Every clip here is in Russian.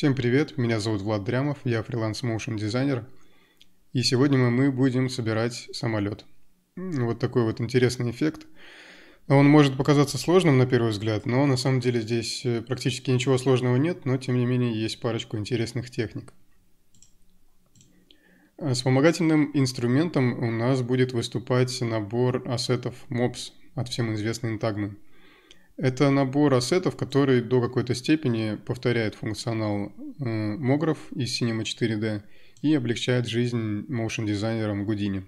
Всем привет, меня зовут Влад Дрямов, я фриланс моушен дизайнер и сегодня мы будем собирать самолет. Вот такой вот интересный эффект. Он может показаться сложным на первый взгляд, но на самом деле здесь э, практически ничего сложного нет, но тем не менее есть парочку интересных техник. А вспомогательным инструментом у нас будет выступать набор ассетов MOPS от всем известной интагмы. Это набор ассетов, который до какой-то степени повторяет функционал Могров э, из Cinema 4D и облегчает жизнь моушн-дизайнерам Гудини.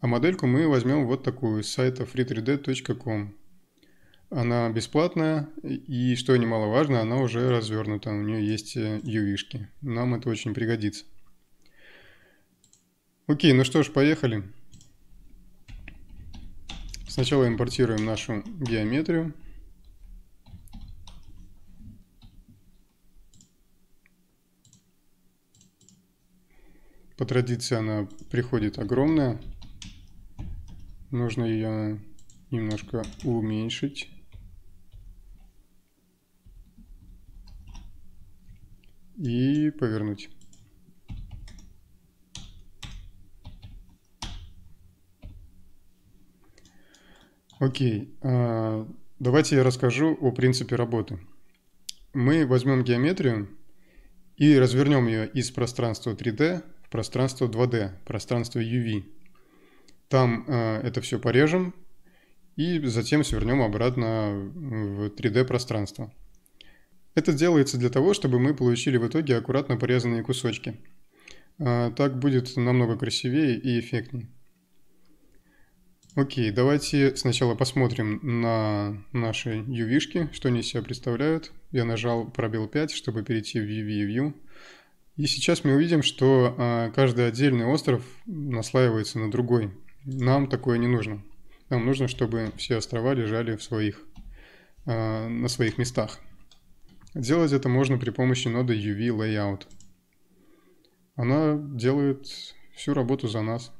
А модельку мы возьмем вот такую с сайта free3d.com. Она бесплатная и, что немаловажно, она уже развернута, у нее есть э, ювишки. Нам это очень пригодится. Окей, ну что ж, поехали. Сначала импортируем нашу геометрию. По традиции она приходит огромная. Нужно ее немножко уменьшить. И повернуть. Окей. Okay. А, давайте я расскажу о принципе работы. Мы возьмем геометрию и развернем ее из пространства 3D в пространство 2D, пространство UV. Там а, это все порежем и затем свернем обратно в 3D пространство. Это делается для того, чтобы мы получили в итоге аккуратно порезанные кусочки. А, так будет намного красивее и эффектнее. Окей, давайте сначала посмотрим на наши uv что они из себя представляют. Я нажал пробел 5, чтобы перейти в UV View. И сейчас мы увидим, что а, каждый отдельный остров наслаивается на другой. Нам такое не нужно. Нам нужно, чтобы все острова лежали в своих, а, на своих местах. Делать это можно при помощи ноды UV Layout. Она делает всю работу за нас.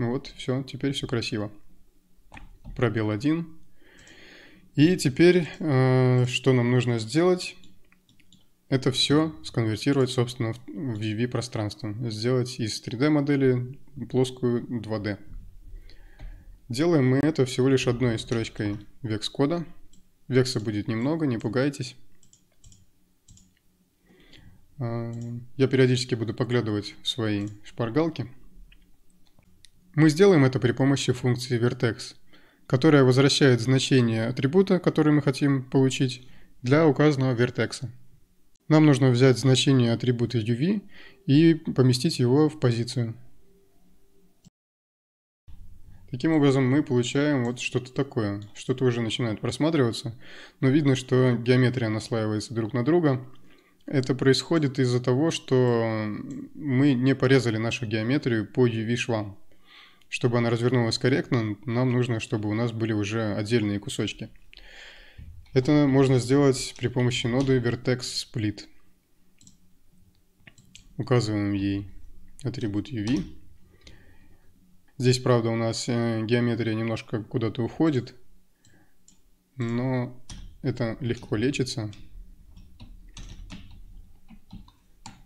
Ну вот, все, теперь все красиво. Пробел 1. И теперь, э, что нам нужно сделать? Это все сконвертировать, собственно, в UV-пространство. Сделать из 3D-модели плоскую 2D. Делаем мы это всего лишь одной строчкой VEX кода Векса будет немного, не пугайтесь. Э, я периодически буду поглядывать в свои шпаргалки. Мы сделаем это при помощи функции vertex, которая возвращает значение атрибута, который мы хотим получить, для указанного вертекса. Нам нужно взять значение атрибута UV и поместить его в позицию. Таким образом мы получаем вот что-то такое. Что-то уже начинает просматриваться, но видно, что геометрия наслаивается друг на друга. Это происходит из-за того, что мы не порезали нашу геометрию по UV-швам чтобы она развернулась корректно, нам нужно, чтобы у нас были уже отдельные кусочки. Это можно сделать при помощи ноды vertex split. Указываем ей атрибут UV. Здесь, правда, у нас э, геометрия немножко куда-то уходит, но это легко лечится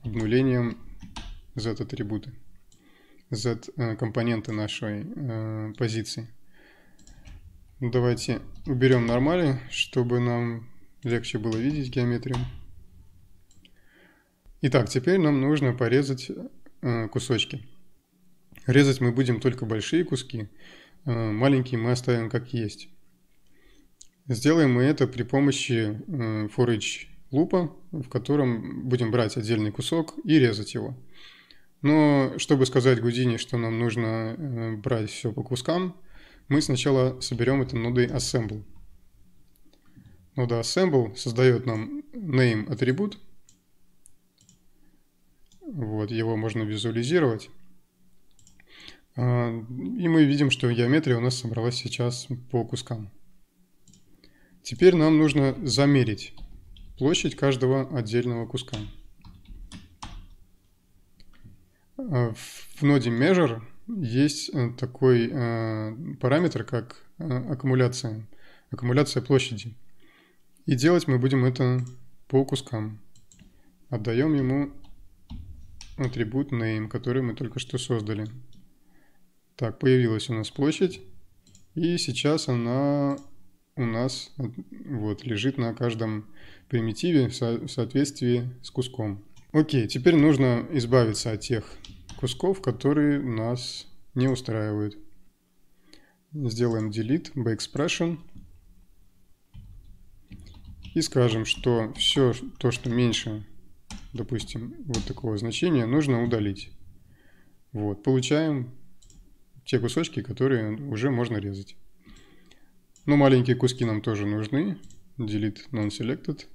обнулением z-атрибута. Z-компоненты э, нашей э, позиции. Ну, давайте уберем нормали, чтобы нам легче было видеть геометрию. Итак, теперь нам нужно порезать э, кусочки. Резать мы будем только большие куски, маленькие мы оставим как есть. Сделаем мы это при помощи for each лупа, в котором будем брать отдельный кусок и резать его. Но чтобы сказать Гудине, что нам нужно э, брать все по кускам, мы сначала соберем это нодой assemble. Нода assemble создает нам name атрибут. Вот, его можно визуализировать. А, и мы видим, что геометрия у нас собралась сейчас по кускам. Теперь нам нужно замерить площадь каждого отдельного куска. В ноде Measure есть э, такой э, параметр, как э, аккумуляция, аккумуляция площади. И делать мы будем это по кускам. Отдаем ему атрибут name, который мы только что создали. Так, появилась у нас площадь. И сейчас она у нас вот, лежит на каждом примитиве в, в соответствии с куском. Окей, теперь нужно избавиться от тех кусков, которые нас не устраивают. Сделаем delete by expression. И скажем, что все то, что меньше, допустим, вот такого значения, нужно удалить. Вот, получаем те кусочки, которые уже можно резать. Но маленькие куски нам тоже нужны. Delete non-selected.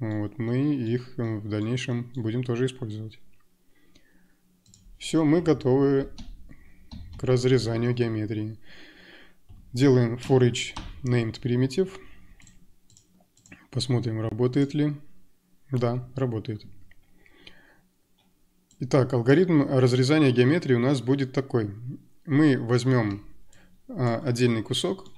Вот, мы их э, в дальнейшем будем тоже использовать. Все, мы готовы к разрезанию геометрии. Делаем for each named primitive. Посмотрим, работает ли. Да, работает. Итак, алгоритм разрезания геометрии у нас будет такой. Мы возьмем а, отдельный кусок,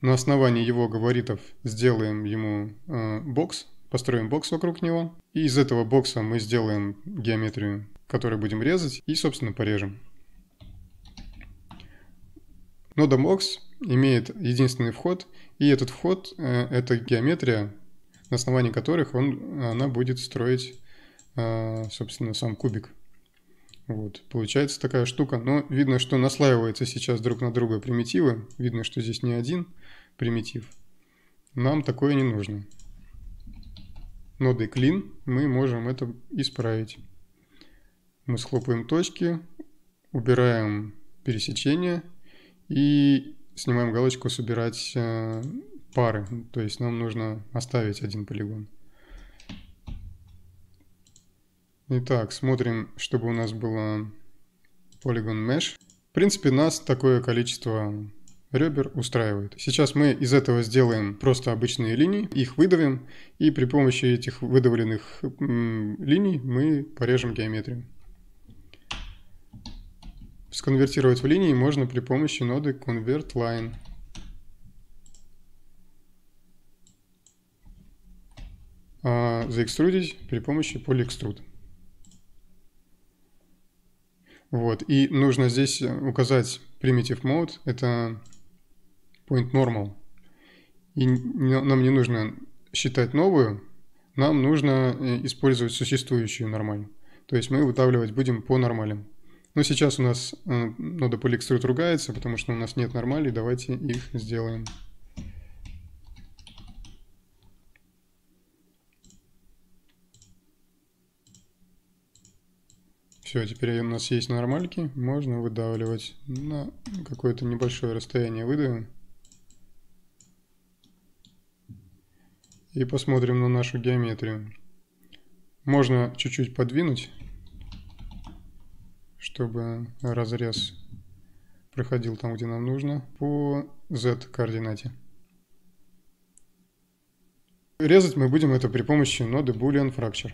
на основании его габаритов сделаем ему а, бокс, построим бокс вокруг него, и из этого бокса мы сделаем геометрию, которую будем резать, и, собственно, порежем. Нода бокс имеет единственный вход, и этот вход э, — это геометрия, на основании которых он, она будет строить, э, собственно, сам кубик. Вот, получается такая штука, но видно, что наслаиваются сейчас друг на друга примитивы, видно, что здесь не один примитив. Нам такое не нужно ноды clean мы можем это исправить. Мы схлопаем точки, убираем пересечения и снимаем галочку «Собирать э, пары». То есть нам нужно оставить один полигон. Итак, смотрим, чтобы у нас было полигон mesh. В принципе, нас такое количество ребер устраивает. Сейчас мы из этого сделаем просто обычные линии, их выдавим, и при помощи этих выдавленных линий мы порежем геометрию. Сконвертировать в линии можно при помощи ноды convertLine. А заэкструдить при помощи polyextrude. Вот, и нужно здесь указать primitive mode, это point normal. И нам не нужно считать новую, нам нужно э, использовать существующую нормаль. То есть мы выдавливать будем по нормалям. Но сейчас у нас э, нода polyextrude ругается, потому что у нас нет нормалей, давайте их сделаем. Все, теперь у нас есть нормальки, можно выдавливать на какое-то небольшое расстояние выдавим. и посмотрим на нашу геометрию. Можно чуть-чуть подвинуть, чтобы разрез проходил там, где нам нужно, по z-координате. Резать мы будем это при помощи ноды boolean fracture.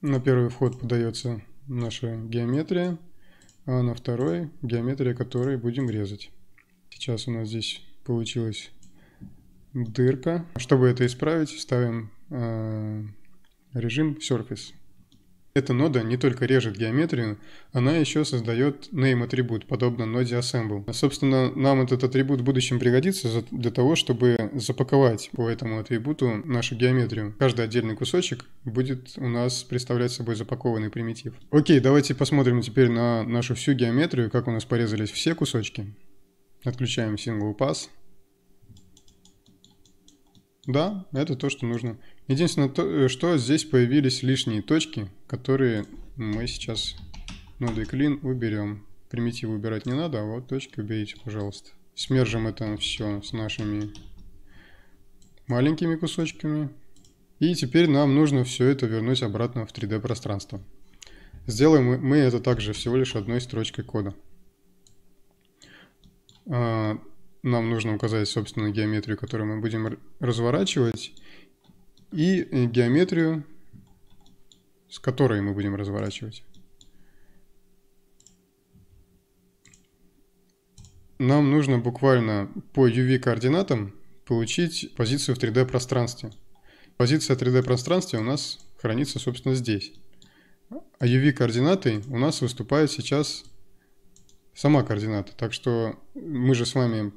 На первый вход подается наша геометрия, а на второй геометрия, которой будем резать. Сейчас у нас здесь получилась дырка. Чтобы это исправить, ставим э, режим Surface. Эта нода не только режет геометрию, она еще создает name атрибут, подобно ноде assemble. Собственно, нам этот атрибут в будущем пригодится для того, чтобы запаковать по этому атрибуту нашу геометрию. Каждый отдельный кусочек будет у нас представлять собой запакованный примитив. Окей, давайте посмотрим теперь на нашу всю геометрию, как у нас порезались все кусочки. Отключаем Single Pass. Да, это то, что нужно. Единственное, то, э, что здесь появились лишние точки, которые мы сейчас нодой ну, clean уберем. Примитивы убирать не надо, а вот точки уберите, пожалуйста. Смержим это все с нашими маленькими кусочками. И теперь нам нужно все это вернуть обратно в 3D пространство. Сделаем мы это также всего лишь одной строчкой кода. А, нам нужно указать, собственно, геометрию, которую мы будем разворачивать, и э, геометрию, с которой мы будем разворачивать. Нам нужно буквально по UV-координатам получить позицию в 3D-пространстве. Позиция 3D-пространстве у нас хранится, собственно, здесь. А UV-координаты у нас выступают сейчас сама координата. Так что мы же с вами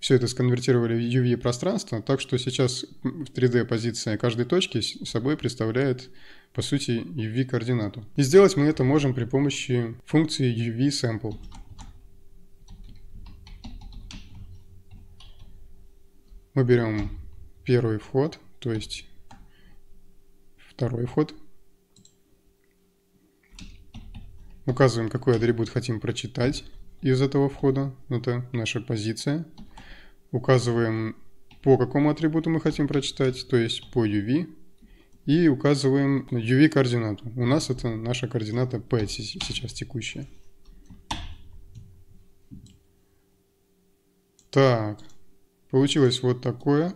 все это сконвертировали в UV-пространство, так что сейчас в 3D-позиция каждой точки собой представляет, по сути, UV-координату. И сделать мы это можем при помощи функции UV-sample. Мы берем первый вход, то есть второй вход Указываем, какой атрибут хотим прочитать из этого входа. Это наша позиция. Указываем, по какому атрибуту мы хотим прочитать, то есть по UV. И указываем UV-координату. У нас это наша координата P сейчас текущая. Так, получилось вот такое.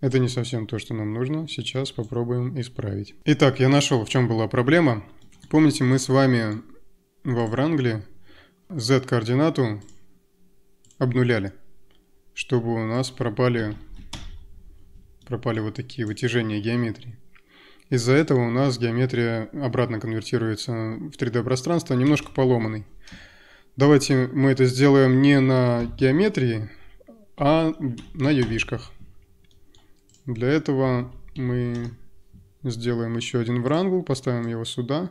Это не совсем то, что нам нужно. Сейчас попробуем исправить. Итак, я нашел, в чем была проблема. Помните, мы с вами во Врангле z-координату обнуляли, чтобы у нас пропали, пропали вот такие вытяжения геометрии. Из-за этого у нас геометрия обратно конвертируется в 3D-пространство, немножко поломанный. Давайте мы это сделаем не на геометрии, а на ювишках. Для этого мы сделаем еще один врангл, поставим его сюда.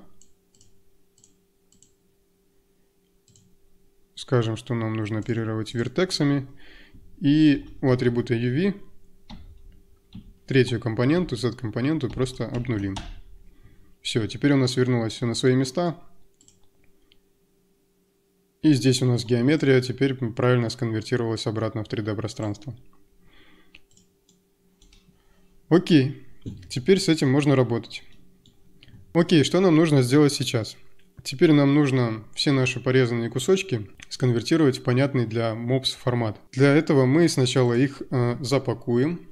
скажем, что нам нужно оперировать вертексами. И у атрибута UV третью компоненту, Z-компоненту просто обнулим. Все, теперь у нас вернулось все на свои места. И здесь у нас геометрия теперь правильно сконвертировалась обратно в 3D пространство. Окей, теперь с этим можно работать. Окей, что нам нужно сделать сейчас? Теперь нам нужно все наши порезанные кусочки сконвертировать в понятный для MOPS формат. Для этого мы сначала их э, запакуем.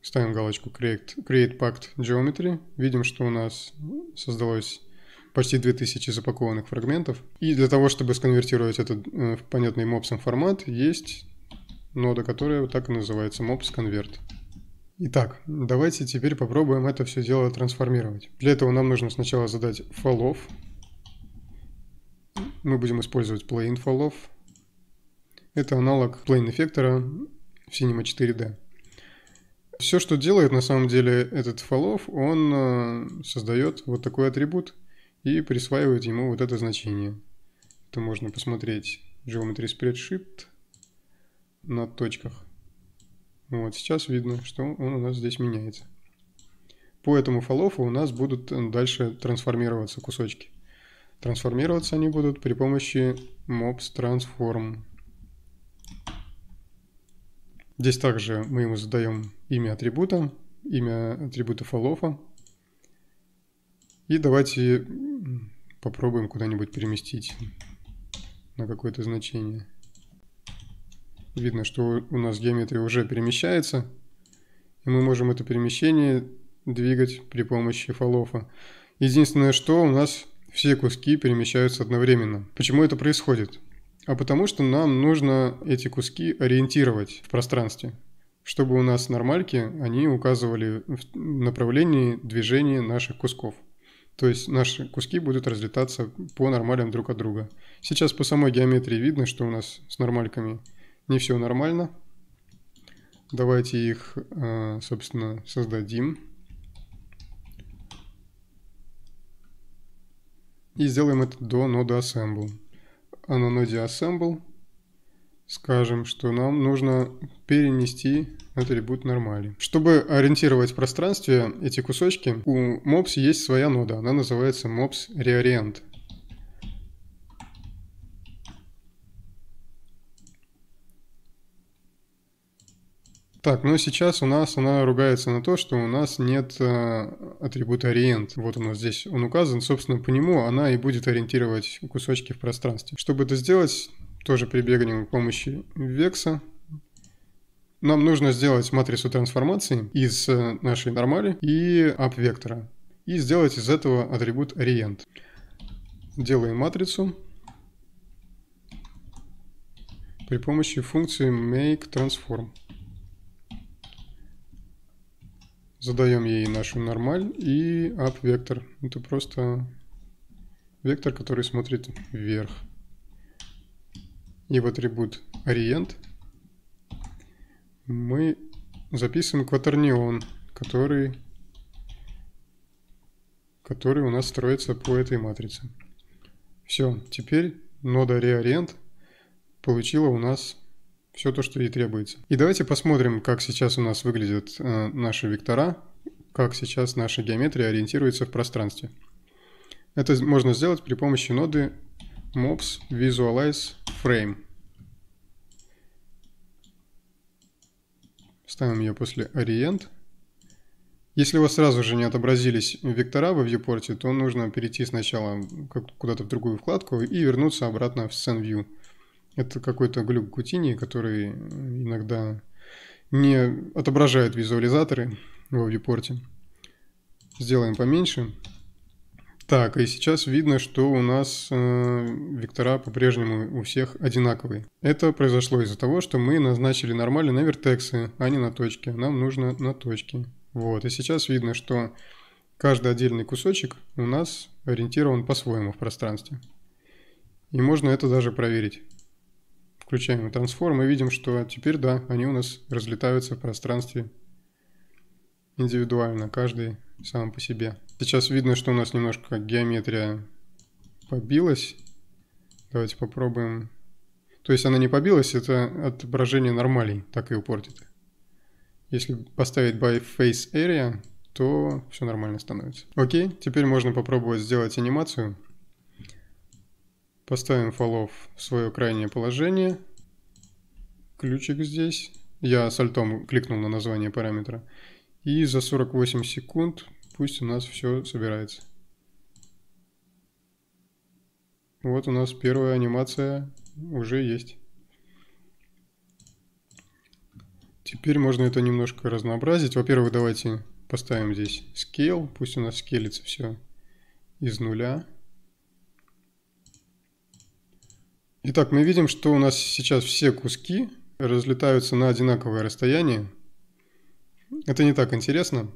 Ставим галочку Create, Create Packed Geometry. Видим, что у нас создалось почти 2000 запакованных фрагментов. И для того, чтобы сконвертировать этот э, в понятный MOPS формат, есть нода, которая так и называется MOPS Convert. Итак, давайте теперь попробуем это все дело трансформировать. Для этого нам нужно сначала задать фолов. Мы будем использовать plain фолов. Это аналог plain эффектора в Cinema 4D. Все, что делает на самом деле этот фолов, он э, создает вот такой атрибут и присваивает ему вот это значение. Это можно посмотреть Geometry Spreadsheet на точках. Вот, сейчас видно, что он у нас здесь меняется. По этому фоллофу у нас будут э, дальше трансформироваться кусочки. Трансформироваться они будут при помощи mobs transform. Здесь также мы ему задаем имя атрибута, имя атрибута фолофа, И давайте попробуем куда-нибудь переместить на какое-то значение. Видно, что у нас геометрия уже перемещается. И мы можем это перемещение двигать при помощи фолофа. Единственное, что у нас все куски перемещаются одновременно. Почему это происходит? А потому что нам нужно эти куски ориентировать в пространстве, чтобы у нас нормальки, они указывали в направлении движения наших кусков. То есть наши куски будут разлетаться по нормалям друг от друга. Сейчас по самой геометрии видно, что у нас с нормальками – не все нормально. Давайте их, э, собственно, создадим. И сделаем это до ноды assemble. А на ноде assemble скажем, что нам нужно перенести атрибут нормали. Чтобы ориентировать в пространстве эти кусочки, у MOPS есть своя нода. Она называется MOPS Reorient. Так, но ну, сейчас у нас она ругается на то, что у нас нет э, атрибута ориент. Вот у нас здесь он указан, собственно, по нему она и будет ориентировать кусочки в пространстве. Чтобы это сделать, тоже прибегнем к помощи векса. Нам нужно сделать матрицу трансформации из э, нашей нормали и ап-вектора. И сделать из этого атрибут ориент. Делаем матрицу при помощи функции make transform. задаем ей нашу нормаль и up вектор. Это просто вектор, который смотрит вверх. И в атрибут orient мы записываем кватернион, который, который у нас строится по этой матрице. Все, теперь нода reorient получила у нас все то, что ей требуется. И давайте посмотрим, как сейчас у нас выглядят э, наши вектора, как сейчас наша геометрия ориентируется в пространстве. Это можно сделать при помощи ноды Mops visualize frame. Ставим ее после orient. Если у вас сразу же не отобразились вектора во viewport, то нужно перейти сначала куда-то в другую вкладку и вернуться обратно в Scene view это какой-то глюк Кутини, который иногда не отображает визуализаторы в вьюпорте. Сделаем поменьше. Так, и сейчас видно, что у нас э, вектора по-прежнему у всех одинаковые. Это произошло из-за того, что мы назначили нормально на вертексы, а не на точки. Нам нужно на точки. Вот, и сейчас видно, что каждый отдельный кусочек у нас ориентирован по-своему в пространстве. И можно это даже проверить включаем трансформ и видим, что теперь, да, они у нас разлетаются в пространстве индивидуально, каждый сам по себе. Сейчас видно, что у нас немножко геометрия побилась. Давайте попробуем. То есть она не побилась, это отображение нормалей, так и упортит. Если поставить by face area, то все нормально становится. Окей, теперь можно попробовать сделать анимацию. Поставим фолов в свое крайнее положение. Ключик здесь. Я с альтом кликнул на название параметра. И за 48 секунд пусть у нас все собирается. Вот у нас первая анимация уже есть. Теперь можно это немножко разнообразить. Во-первых, давайте поставим здесь scale. Пусть у нас скелится все из нуля. Итак, мы видим, что у нас сейчас все куски разлетаются на одинаковое расстояние. Это не так интересно.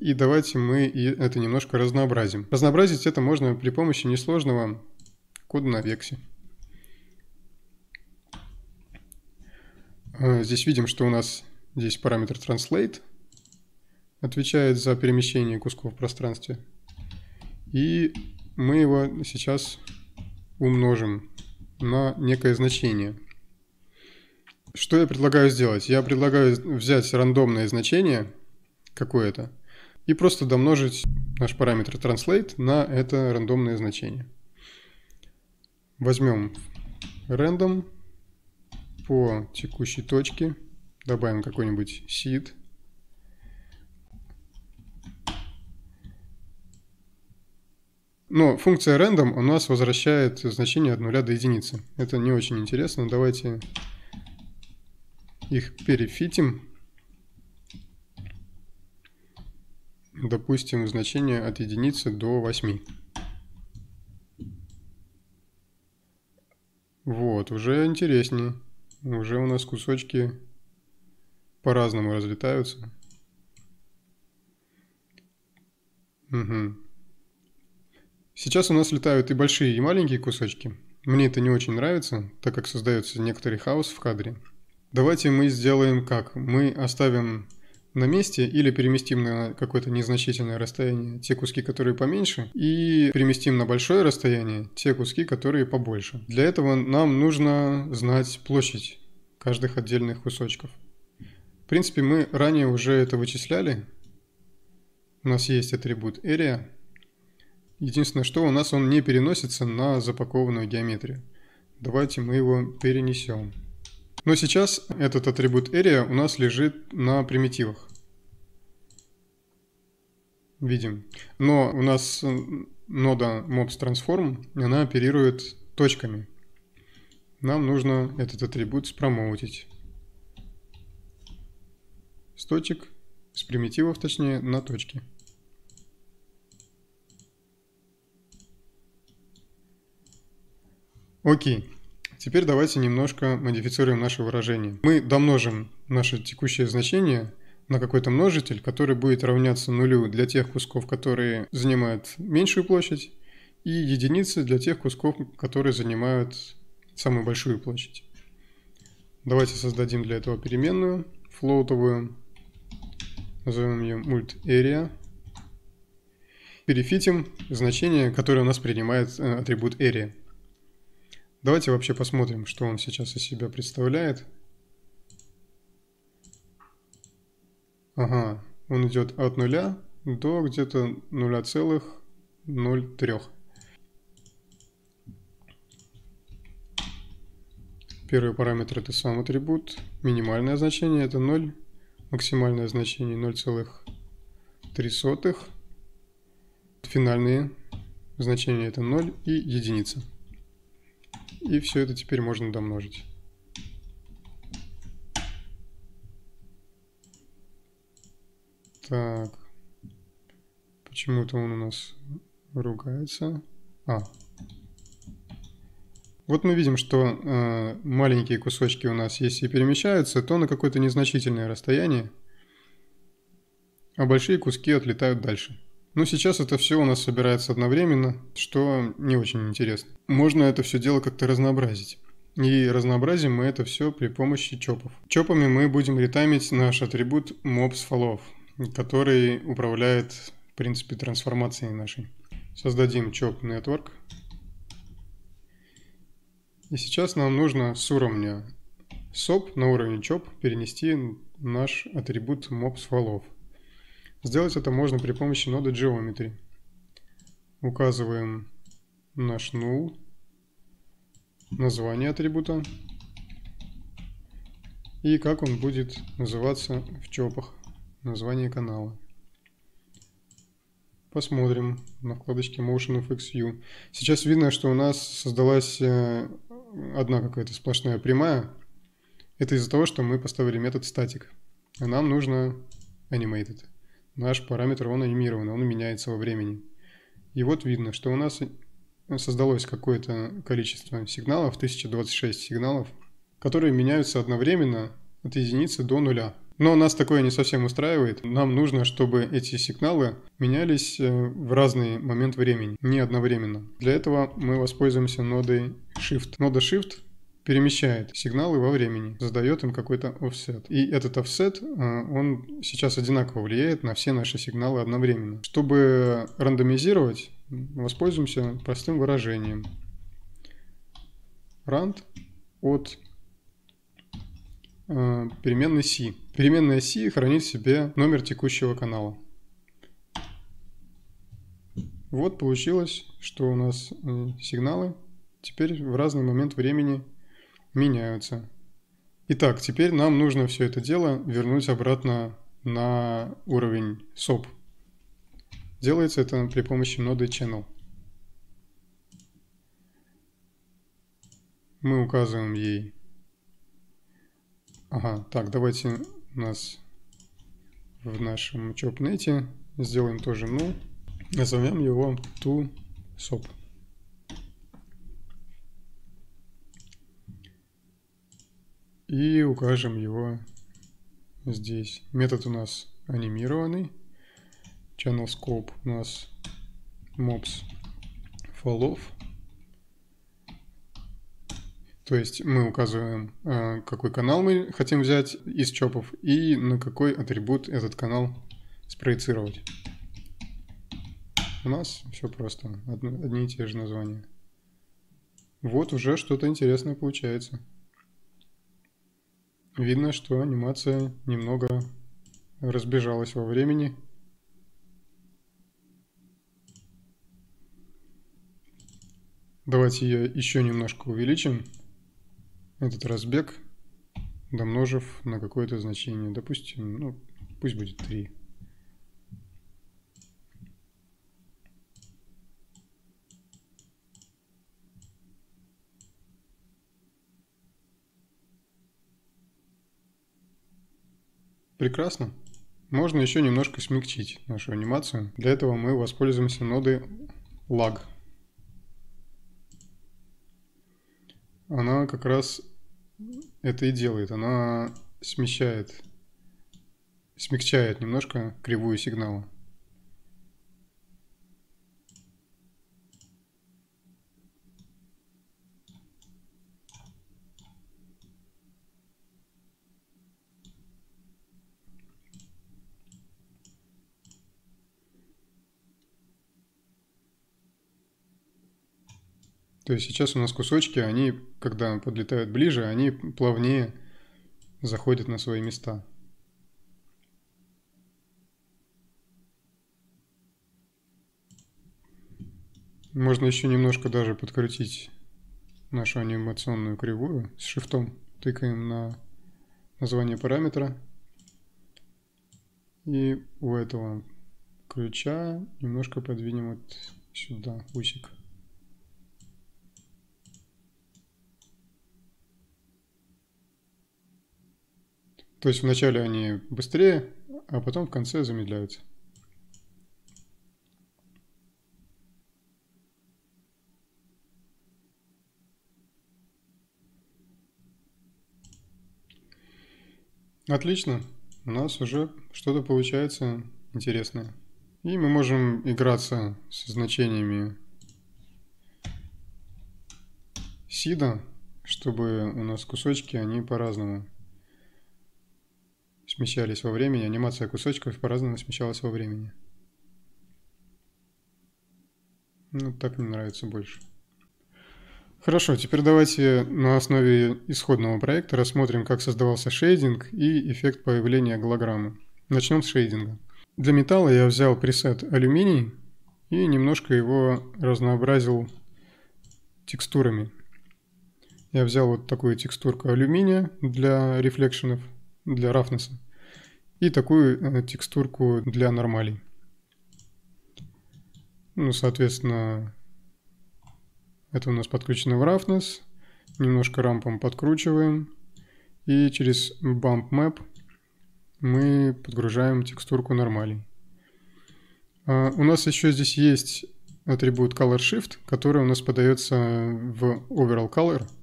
И давайте мы это немножко разнообразим. Разнообразить это можно при помощи несложного кода на вексе. Э, здесь видим, что у нас здесь параметр translate отвечает за перемещение кусков в пространстве. И мы его сейчас умножим на некое значение. Что я предлагаю сделать? Я предлагаю взять рандомное значение какое-то и просто домножить наш параметр translate на это рандомное значение. Возьмем random по текущей точке, добавим какой-нибудь seed – Но функция random у нас возвращает значение от 0 до единицы. Это не очень интересно. Давайте их перефитим. Допустим, значение от единицы до 8. Вот, уже интереснее. Уже у нас кусочки по-разному разлетаются. Угу. Сейчас у нас летают и большие, и маленькие кусочки. Мне это не очень нравится, так как создается некоторый хаос в кадре. Давайте мы сделаем как? Мы оставим на месте или переместим на какое-то незначительное расстояние те куски, которые поменьше, и переместим на большое расстояние те куски, которые побольше. Для этого нам нужно знать площадь каждых отдельных кусочков. В принципе, мы ранее уже это вычисляли. У нас есть атрибут area – Единственное, что у нас он не переносится на запакованную геометрию. Давайте мы его перенесем. Но сейчас этот атрибут area у нас лежит на примитивах. Видим. Но у нас нода mobs transform, она оперирует точками. Нам нужно этот атрибут спромоутить. С точек, с примитивов точнее, на точки. Окей. Теперь давайте немножко модифицируем наше выражение. Мы домножим наше текущее значение на какой-то множитель, который будет равняться нулю для тех кусков, которые занимают меньшую площадь, и единицы для тех кусков, которые занимают самую большую площадь. Давайте создадим для этого переменную, флоутовую, назовем ее multArea. Перефитим значение, которое у нас принимает э, атрибут area. Давайте вообще посмотрим, что он сейчас из себя представляет. Ага, он идет от нуля до где-то 0,03. Первый параметр это сам атрибут. Минимальное значение это 0. Максимальное значение 0,3. Финальные значения это 0 и единица. И все это теперь можно домножить. Так. Почему-то он у нас ругается. А. Вот мы видим, что э, маленькие кусочки у нас, есть и перемещаются, то на какое-то незначительное расстояние, а большие куски отлетают дальше. Ну, сейчас это все у нас собирается одновременно, что не очень интересно. Можно это все дело как-то разнообразить. И разнообразим мы это все при помощи чопов. Чопами мы будем ретамить наш атрибут mobs который управляет, в принципе, трансформацией нашей. Создадим чоп network. И сейчас нам нужно с уровня SOP на уровень чоп перенести наш атрибут mobs Сделать это можно при помощи ноды Geometry. Указываем наш null, название атрибута и как он будет называться в чопах, название канала. Посмотрим на вкладочке MotionFXU. Сейчас видно, что у нас создалась э, одна какая-то сплошная прямая. Это из-за того, что мы поставили метод static. А нам нужно animated наш параметр, он анимирован, он меняется во времени. И вот видно, что у нас создалось какое-то количество сигналов, 1026 сигналов, которые меняются одновременно от единицы до нуля. Но нас такое не совсем устраивает. Нам нужно, чтобы эти сигналы менялись э, в разный момент времени, не одновременно. Для этого мы воспользуемся нодой Shift. Нода Shift перемещает сигналы во времени, задает им какой-то офсет. И этот офсет, э, он сейчас одинаково влияет на все наши сигналы одновременно. Чтобы рандомизировать, воспользуемся простым выражением. Rand от э, переменной C. Переменная C хранит в себе номер текущего канала. Вот получилось, что у нас э, сигналы теперь в разный момент времени меняются. Итак, теперь нам нужно все это дело вернуть обратно на уровень SOP. Делается это при помощи ноды Channel. Мы указываем ей... Ага, так, давайте у нас в нашем чопнете сделаем тоже null. Ну, Назовем его to SOP. и укажем его здесь. Метод у нас анимированный. Channel scope у нас mobs follow. То есть мы указываем, э, какой канал мы хотим взять из чопов и на какой атрибут этот канал спроецировать. У нас все просто, одни и те же названия. Вот уже что-то интересное получается. Видно, что анимация немного разбежалась во времени. Давайте я еще немножко увеличим этот разбег, домножив на какое-то значение. Допустим, ну, пусть будет 3. Прекрасно. Можно еще немножко смягчить нашу анимацию. Для этого мы воспользуемся нодой lag. Она как раз это и делает. Она смещает, смягчает немножко кривую сигнала. То есть сейчас у нас кусочки, они, когда подлетают ближе, они плавнее заходят на свои места. Можно еще немножко даже подкрутить нашу анимационную кривую с шифтом. Тыкаем на название параметра. И у этого ключа немножко подвинем вот сюда усик. То есть вначале они быстрее, а потом в конце замедляются. Отлично, у нас уже что-то получается интересное. И мы можем играться с значениями сида, чтобы у нас кусочки, они по-разному смещались во времени, анимация кусочков по-разному смещалась во времени. Ну, так мне нравится больше. Хорошо, теперь давайте на основе исходного проекта рассмотрим, как создавался шейдинг и эффект появления голограммы. Начнем с шейдинга. Для металла я взял пресет алюминий и немножко его разнообразил текстурами. Я взял вот такую текстурку алюминия для рефлекшенов – для рафнеса и такую э, текстурку для нормалей. Ну, соответственно, это у нас подключено в roughness. Немножко рампом подкручиваем. И через bump map мы подгружаем текстурку нормалей. А, у нас еще здесь есть атрибут color shift, который у нас подается в overall color –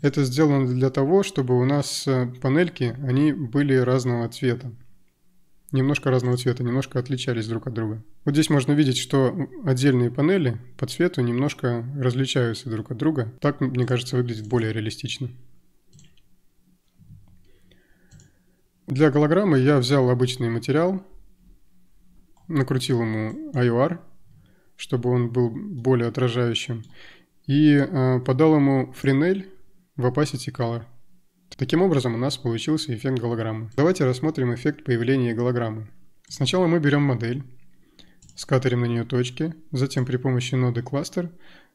это сделано для того, чтобы у нас э, панельки, они были разного цвета. Немножко разного цвета, немножко отличались друг от друга. Вот здесь можно видеть, что отдельные панели по цвету немножко различаются друг от друга. Так, мне кажется, выглядит более реалистично. Для голограммы я взял обычный материал, накрутил ему IOR, чтобы он был более отражающим, и э, подал ему френель, в opacity color. Таким образом у нас получился эффект голограммы. Давайте рассмотрим эффект появления голограммы. Сначала мы берем модель, скатарим на нее точки, затем при помощи ноды кластер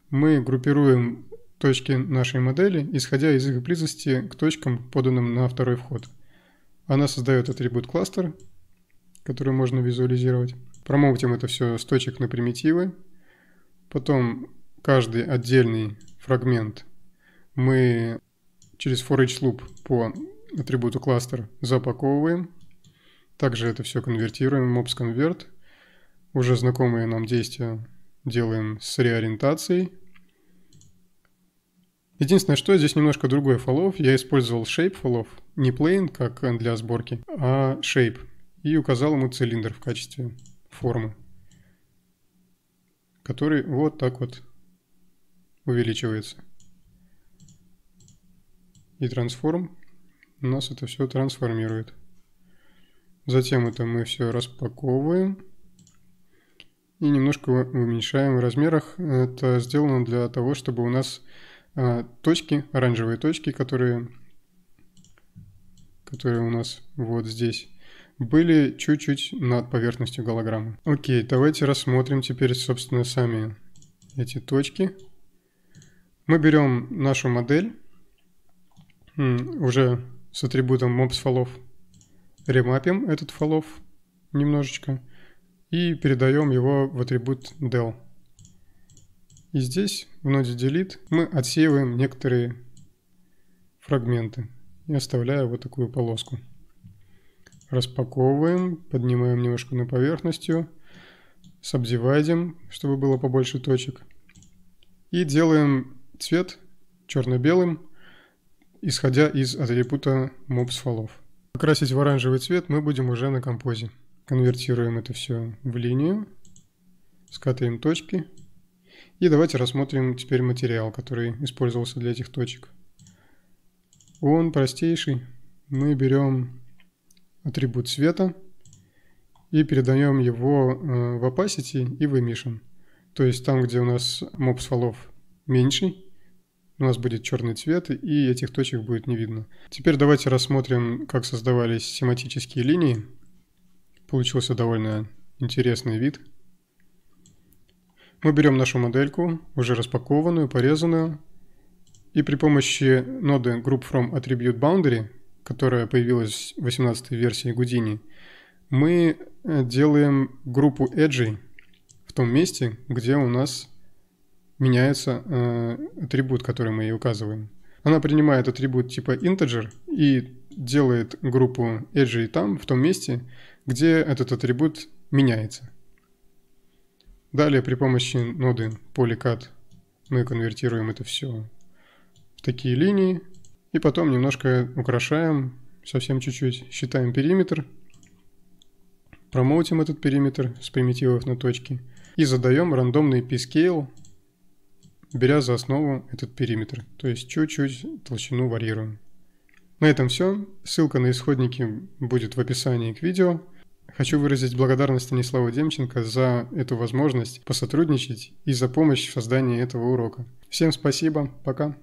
мы группируем точки нашей модели, исходя из их близости к точкам, поданным на второй вход. Она создает атрибут кластер, который можно визуализировать. Промоутим это все с точек на примитивы. Потом каждый отдельный фрагмент мы через for each loop по атрибуту кластер запаковываем. Также это все конвертируем в ops convert. Уже знакомые нам действия делаем с реориентацией. Единственное, что здесь немножко другой фолов. Я использовал shape фолов, не plane, как для сборки, а shape. И указал ему цилиндр в качестве формы, который вот так вот увеличивается и трансформ нас это все трансформирует. Затем это мы все распаковываем и немножко уменьшаем в размерах. Это сделано для того, чтобы у нас а, точки, оранжевые точки, которые, которые у нас вот здесь, были чуть-чуть над поверхностью голограммы. Окей, давайте рассмотрим теперь, собственно, сами эти точки. Мы берем нашу модель Mm, уже с атрибутом mobs фолов. Ремапим этот фолов немножечко и передаем его в атрибут del. И здесь в ноде delete мы отсеиваем некоторые фрагменты и оставляя вот такую полоску. Распаковываем, поднимаем немножко на поверхностью, субдивайдим, чтобы было побольше точек. И делаем цвет черно-белым, исходя из атрибута mobs Покрасить в оранжевый цвет мы будем уже на композе. Конвертируем это все в линию, скатываем точки. И давайте рассмотрим теперь материал, который использовался для этих точек. Он простейший. Мы берем атрибут цвета и передаем его э, в opacity и в emission. То есть там, где у нас моб фолов меньше, у нас будет черный цвет, и этих точек будет не видно. Теперь давайте рассмотрим, как создавались семантические линии. Получился довольно интересный вид. Мы берем нашу модельку, уже распакованную, порезанную, и при помощи ноды group from attribute boundary, которая появилась в 18 версии Гудини, мы э, делаем группу эджей в том месте, где у нас меняется э, атрибут, который мы ей указываем. Она принимает атрибут типа integer и делает группу edge там, в том месте, где этот атрибут меняется. Далее при помощи ноды polycat мы конвертируем это все в такие линии. И потом немножко украшаем, совсем чуть-чуть, считаем периметр, промоутим этот периметр с примитивов на точки и задаем рандомный pscale беря за основу этот периметр, то есть чуть-чуть толщину варьируем. На этом все. Ссылка на исходники будет в описании к видео. Хочу выразить благодарность Станиславу Демченко за эту возможность посотрудничать и за помощь в создании этого урока. Всем спасибо, пока!